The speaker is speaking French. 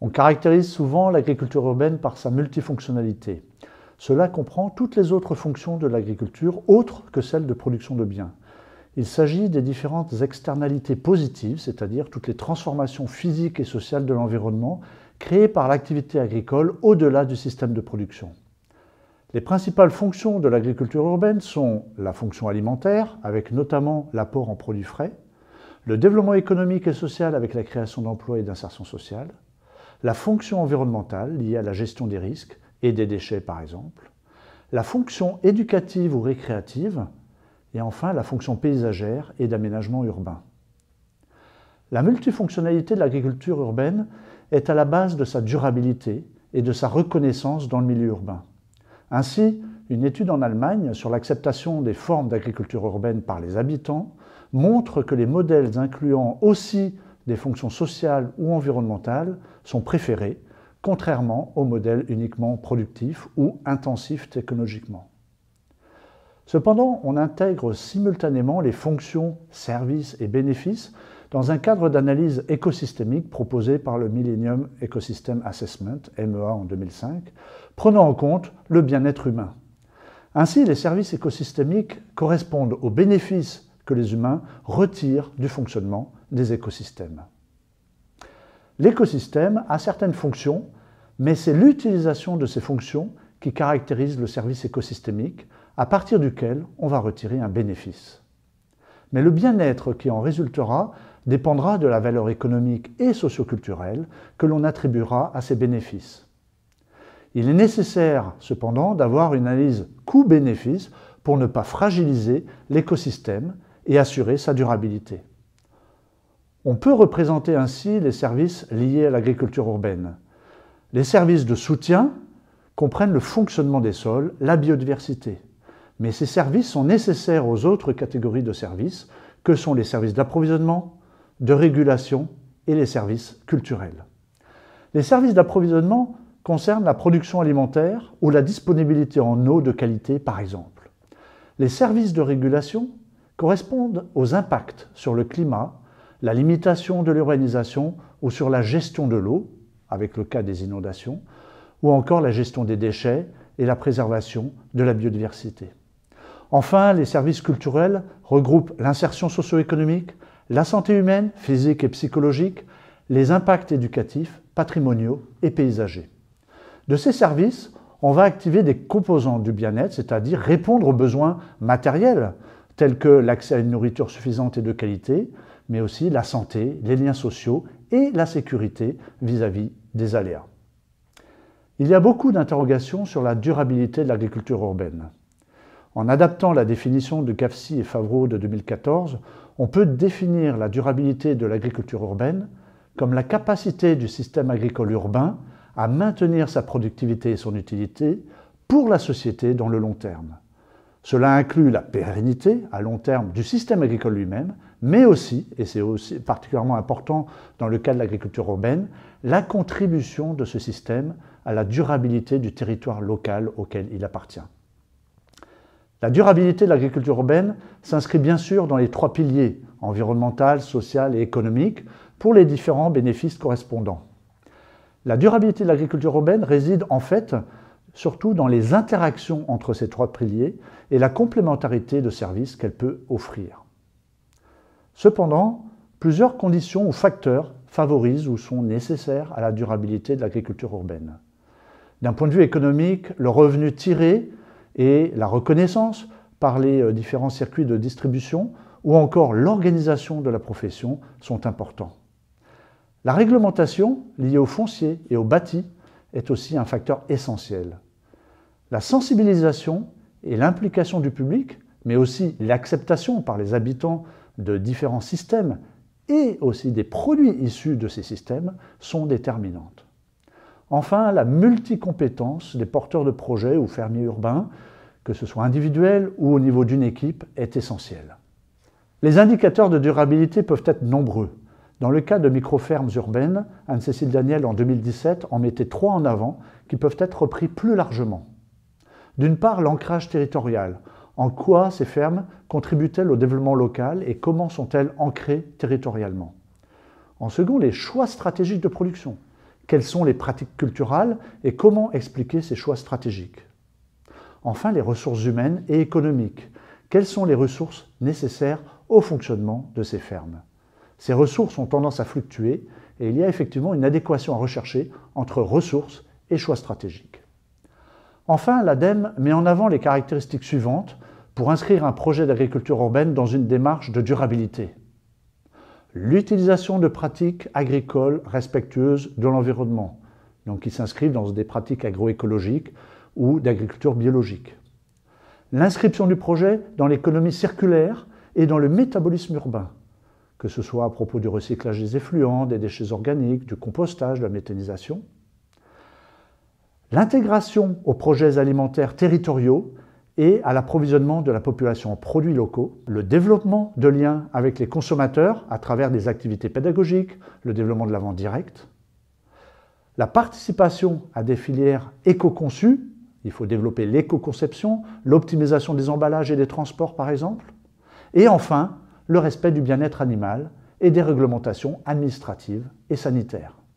On caractérise souvent l'agriculture urbaine par sa multifonctionnalité. Cela comprend toutes les autres fonctions de l'agriculture autres que celles de production de biens. Il s'agit des différentes externalités positives, c'est-à-dire toutes les transformations physiques et sociales de l'environnement créées par l'activité agricole au-delà du système de production. Les principales fonctions de l'agriculture urbaine sont la fonction alimentaire, avec notamment l'apport en produits frais, le développement économique et social avec la création d'emplois et d'insertion sociale, la fonction environnementale liée à la gestion des risques et des déchets par exemple, la fonction éducative ou récréative, et enfin la fonction paysagère et d'aménagement urbain. La multifonctionnalité de l'agriculture urbaine est à la base de sa durabilité et de sa reconnaissance dans le milieu urbain. Ainsi, une étude en Allemagne sur l'acceptation des formes d'agriculture urbaine par les habitants montre que les modèles incluant aussi des fonctions sociales ou environnementales sont préférés, contrairement aux modèles uniquement productifs ou intensifs technologiquement. Cependant, on intègre simultanément les fonctions, services et bénéfices dans un cadre d'analyse écosystémique proposé par le Millennium Ecosystem Assessment, MEA en 2005, prenant en compte le bien-être humain. Ainsi, les services écosystémiques correspondent aux bénéfices que les humains retirent du fonctionnement des écosystèmes. L'écosystème a certaines fonctions, mais c'est l'utilisation de ces fonctions qui caractérise le service écosystémique à partir duquel on va retirer un bénéfice. Mais le bien-être qui en résultera dépendra de la valeur économique et socioculturelle que l'on attribuera à ces bénéfices. Il est nécessaire cependant d'avoir une analyse coût-bénéfice pour ne pas fragiliser l'écosystème et assurer sa durabilité. On peut représenter ainsi les services liés à l'agriculture urbaine. Les services de soutien comprennent le fonctionnement des sols, la biodiversité. Mais ces services sont nécessaires aux autres catégories de services que sont les services d'approvisionnement, de régulation et les services culturels. Les services d'approvisionnement concernent la production alimentaire ou la disponibilité en eau de qualité, par exemple. Les services de régulation correspondent aux impacts sur le climat, la limitation de l'urbanisation ou sur la gestion de l'eau, avec le cas des inondations, ou encore la gestion des déchets et la préservation de la biodiversité. Enfin, les services culturels regroupent l'insertion socio-économique, la santé humaine, physique et psychologique, les impacts éducatifs, patrimoniaux et paysagers. De ces services, on va activer des composants du bien-être, c'est-à-dire répondre aux besoins matériels, tels que l'accès à une nourriture suffisante et de qualité, mais aussi la santé, les liens sociaux et la sécurité vis-à-vis des aléas. Il y a beaucoup d'interrogations sur la durabilité de l'agriculture urbaine. En adaptant la définition de CAFSI et Favreau de 2014, on peut définir la durabilité de l'agriculture urbaine comme la capacité du système agricole urbain à maintenir sa productivité et son utilité pour la société dans le long terme. Cela inclut la pérennité à long terme du système agricole lui-même, mais aussi, et c'est aussi particulièrement important dans le cas de l'agriculture urbaine, la contribution de ce système à la durabilité du territoire local auquel il appartient. La durabilité de l'agriculture urbaine s'inscrit bien sûr dans les trois piliers environnemental, social et économique pour les différents bénéfices correspondants. La durabilité de l'agriculture urbaine réside en fait surtout dans les interactions entre ces trois piliers et la complémentarité de services qu'elle peut offrir. Cependant, plusieurs conditions ou facteurs favorisent ou sont nécessaires à la durabilité de l'agriculture urbaine. D'un point de vue économique, le revenu tiré et la reconnaissance par les euh, différents circuits de distribution ou encore l'organisation de la profession sont importants. La réglementation liée au foncier et au bâti est aussi un facteur essentiel. La sensibilisation et l'implication du public, mais aussi l'acceptation par les habitants de différents systèmes et aussi des produits issus de ces systèmes sont déterminantes. Enfin, la multicompétence des porteurs de projets ou fermiers urbains, que ce soit individuel ou au niveau d'une équipe, est essentielle. Les indicateurs de durabilité peuvent être nombreux. Dans le cas de micro-fermes urbaines, Anne-Cécile Daniel en 2017 en mettait trois en avant qui peuvent être repris plus largement. D'une part, l'ancrage territorial. En quoi ces fermes contribuent-elles au développement local et comment sont-elles ancrées territorialement En second, les choix stratégiques de production. Quelles sont les pratiques culturelles et comment expliquer ces choix stratégiques Enfin, les ressources humaines et économiques. Quelles sont les ressources nécessaires au fonctionnement de ces fermes Ces ressources ont tendance à fluctuer et il y a effectivement une adéquation à rechercher entre ressources et choix stratégiques. Enfin, l'ADEME met en avant les caractéristiques suivantes pour inscrire un projet d'agriculture urbaine dans une démarche de durabilité l'utilisation de pratiques agricoles respectueuses de l'environnement, donc qui s'inscrivent dans des pratiques agroécologiques ou d'agriculture biologique. L'inscription du projet dans l'économie circulaire et dans le métabolisme urbain, que ce soit à propos du recyclage des effluents, des déchets organiques, du compostage, de la méthanisation. L'intégration aux projets alimentaires territoriaux et à l'approvisionnement de la population en produits locaux, le développement de liens avec les consommateurs à travers des activités pédagogiques, le développement de la vente directe, la participation à des filières éco-conçues, il faut développer l'éco-conception, l'optimisation des emballages et des transports par exemple, et enfin le respect du bien-être animal et des réglementations administratives et sanitaires.